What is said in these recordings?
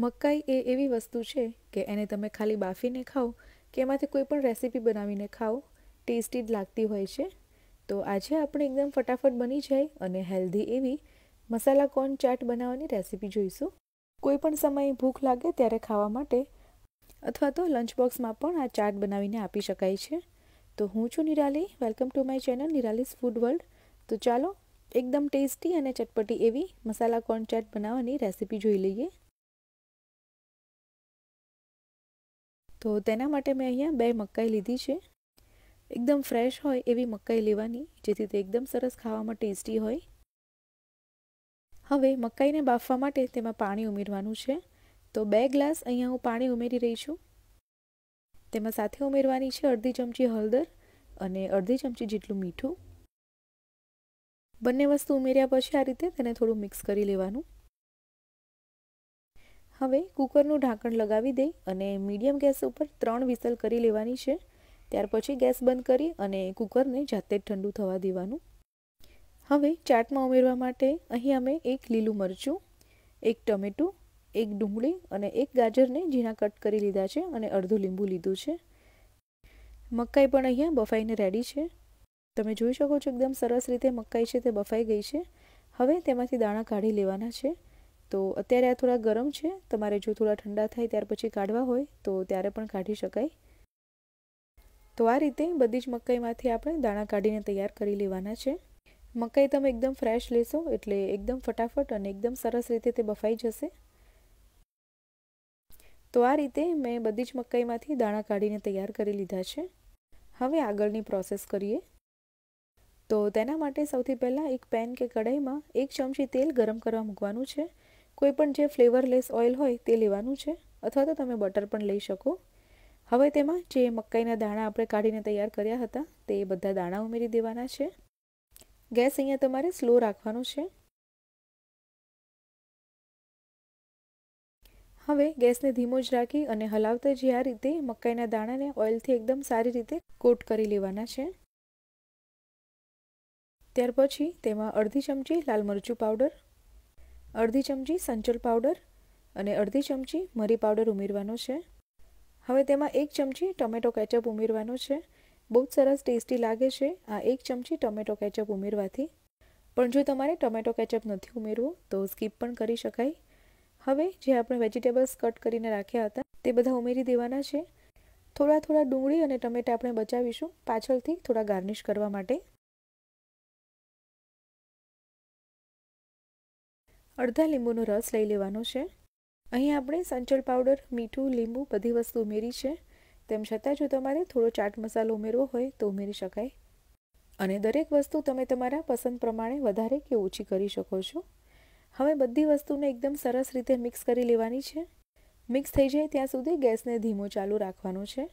મકાઈ એ એવી વસ્તુ છે કે એને તમે ખાલી બાફીને ખાઓ કે એમાંથી કોઈ પણ રેસીપી બનાવીને ખાઓ ટેસ્ટી જ લાગતી હોય છે તો આજે આપણે એકદમ ફટાફટ બની જાય અને હેલ્ધી એવી મસાલા કોર્ન ચાટ બનાવવાની રેસીપી જોઈશું કોઈ પણ સમયે ભૂખ લાગે ત્યારે ખાવા માટે અથવા તો લંચ બોક્સમાં પણ આ ચાટ બનાવીને આપી શકાય છે તો હું છું Nirali welcome to my channel Nirali's food world તો ચાલો એકદમ ટેસ્ટી અને ચટપટી એવી મસાલા કોર્ન ચાટ બનાવવાની રેસીપી જોઈ લઈએ તો તેના માટે મેં અહીંયા બે મકાઈ લીધી છે એકદમ ફ્રેશ હોય એવી મકાઈ લેવાની જેથી તે એકદમ સરસ ખાવામાં ટેસ્ટી હોય હવે મકાઈને બાફવા માટે તેમાં પાણી ઉમેરવાનું છે તો બે ગ્લાસ અહીંયા હું પાણી ઉમેરી રહી છું તેમાં સાથે ઉમેરવાની છે અડધી ચમચી હળદર અને અડધી ચમચી જેટલું મીઠું બંને વસ્તુ ઉમેર્યા પછી આ રીતે તેને થોડું મિક્સ કરી લેવાનું હવે કૂકરનું ઢાંકણ લગાવી દઈ અને મીડિયમ ગેસ ઉપર ત્રણ વિસલ કરી લેવાની છે ત્યાર પછી ગેસ બંધ કરી અને કૂકરને જાતે જ ઠંડુ થવા દેવાનું હવે ચાટમાં ઉમેરવા માટે અહીં અમે એક લીલું મરચું એક ટમેટું એક ડુંગળી અને એક ગાજરને ઝીણા કટ કરી લીધા છે અને અડધું લીંબુ લીધું છે મકાઈ પણ અહીંયા બફાઈને રેડી છે તમે જોઈ શકો છો એકદમ સરસ રીતે મકાઈ છે તે બફાઈ ગઈ છે હવે તેમાંથી દાણા કાઢી લેવાના છે તો અત્યારે આ થોડા ગરમ છે તમારે જો થોડા ઠંડા થાય ત્યાર પછી કાઢવા હોય તો ત્યારે પણ કાઢી શકાય તો આ રીતે બધી જ મકાઈમાંથી આપણે દાણા કાઢીને તૈયાર કરી લેવાના છે મકાઈ તમે એકદમ ફ્રેશ લેશો એટલે એકદમ ફટાફટ અને એકદમ સરસ રીતે તે બફાઈ જશે તો આ રીતે મેં બધી જ મકાઈમાંથી દાણા કાઢીને તૈયાર કરી લીધા છે હવે આગળની પ્રોસેસ કરીએ તો તેના માટે સૌથી પહેલાં એક પેન કે કઢાઈમાં એક ચમચી તેલ ગરમ કરવા મૂકવાનું છે કોઈ પણ જે ફ્લેવરલેસ ઓઇલ હોય તે લેવાનું છે અથવા તો તમે બટર પણ લઈ શકો હવે તેમાં જે મકાઈના દાણા આપણે કાઢીને તૈયાર કર્યા હતા તે બધા દાણા ઉમેરી દેવાના છે ગેસ અહીંયા તમારે સ્લો રાખવાનો છે હવે ગેસને ધીમો જ રાખી અને હલાવતા જે આ રીતે મકાઈના દાણાને ઓઇલથી એકદમ સારી રીતે કોટ કરી લેવાના છે ત્યાર પછી તેમાં અડધી ચમચી લાલ મરચું પાવડર અડધી ચમચી સંચલ પાવડર અને અડધી ચમચી મરી પાવડર ઉમેરવાનો છે હવે તેમાં એક ચમચી ટમેટો કેચઅપ ઉમેરવાનો છે બહુ જ સરસ ટેસ્ટી લાગે છે આ એક ચમચી ટમેટો કેચઅપ ઉમેરવાથી પણ જો તમારે ટમેટો કેચઅપ નથી ઉમેરવું તો સ્કીપ પણ કરી શકાય હવે જે આપણે વેજીટેબલ્સ કટ કરીને રાખ્યા હતા તે બધા ઉમેરી દેવાના છે થોડા થોડા ડુંગળી અને ટમેટા આપણે બચાવીશું પાછળથી થોડા ગાર્નિશ કરવા માટે અડધા લીંબુનો રસ લઈ લેવાનો છે અહીં આપણે સંચળ પાવડર મીઠું લીંબુ બધી વસ્તુ ઉમેરી છે તેમ છતાં જો તમારે થોડો ચાટ મસાલો ઉમેરવો હોય તો ઉમેરી શકાય અને દરેક વસ્તુ તમે તમારા પસંદ પ્રમાણે વધારે કે ઓછી કરી શકો છો હવે બધી વસ્તુને એકદમ સરસ રીતે મિક્સ કરી લેવાની છે મિક્સ થઈ જાય ત્યાં સુધી ગેસને ધીમો ચાલુ રાખવાનો છે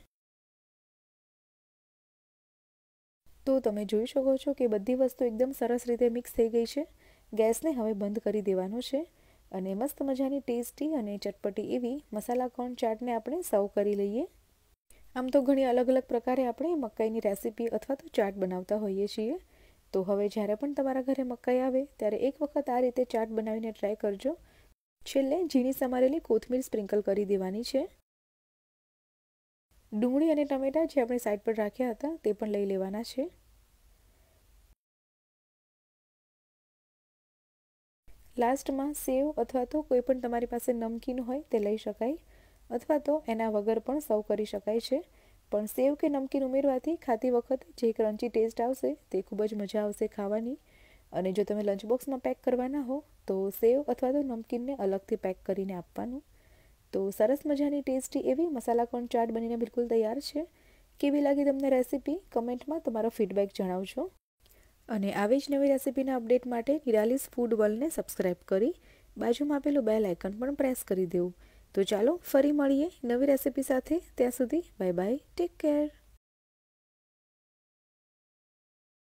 તો તમે જોઈ શકો છો કે બધી વસ્તુ એકદમ સરસ રીતે મિક્સ થઈ ગઈ છે ગેસને હવે બંધ કરી દેવાનો છે અને મસ્ત મજાની ટેસ્ટી અને ચટપટી એવી મસાલા કોર્ન ચાટને આપણે સર્વ કરી લઈએ આમ તો ઘણી અલગ અલગ પ્રકારે આપણે મકાઈની રેસીપી અથવા તો ચાટ બનાવતા હોઈએ છીએ તો હવે જ્યારે પણ તમારા ઘરે મકાઈ આવે ત્યારે એક વખત આ રીતે ચાટ બનાવીને ટ્રાય કરજો છેલ્લે ઝીણી સમારેલી કોથમીર સ્પ્રિંકલ કરી દેવાની છે ડુંગળી અને ટમેટાં જે આપણે સાઈડ પર રાખ્યા હતા તે પણ લઈ લેવાના છે લાસ્ટમાં સેવ અથવા તો કોઈ પણ તમારી પાસે નમકીન હોય તે લઈ શકાય અથવા તો એના વગર પણ સર્વ કરી શકાય છે પણ સેવ કે નમકીન ઉમેરવાથી ખાતી વખત જે ક્રંચી ટેસ્ટ આવશે તે ખૂબ જ મજા આવશે ખાવાની અને જો તમે લંચ બોક્સમાં પેક કરવાના હો તો સેવ અથવા તો નમકીનને અલગથી પેક કરીને આપવાનું તો સરસ મજાની ટેસ્ટી એવી મસાલા કોર્ન ચાટ બનીને બિલકુલ તૈયાર છે કેવી લાગી તમને રેસીપી કમેન્ટમાં તમારો ફીડબેક જણાવજો અને આવી જ નવી રેસીપીના અપડેટ માટે નિરાલિસ ફૂડ વર્લ્ડને સબસ્ક્રાઇબ કરી બાજુમાં આપેલું બેલ આઇકન પણ પ્રેસ કરી દેવું તો ચાલો ફરી મળીએ નવી રેસીપી સાથે ત્યાં સુધી બાય બાય ટેક કેર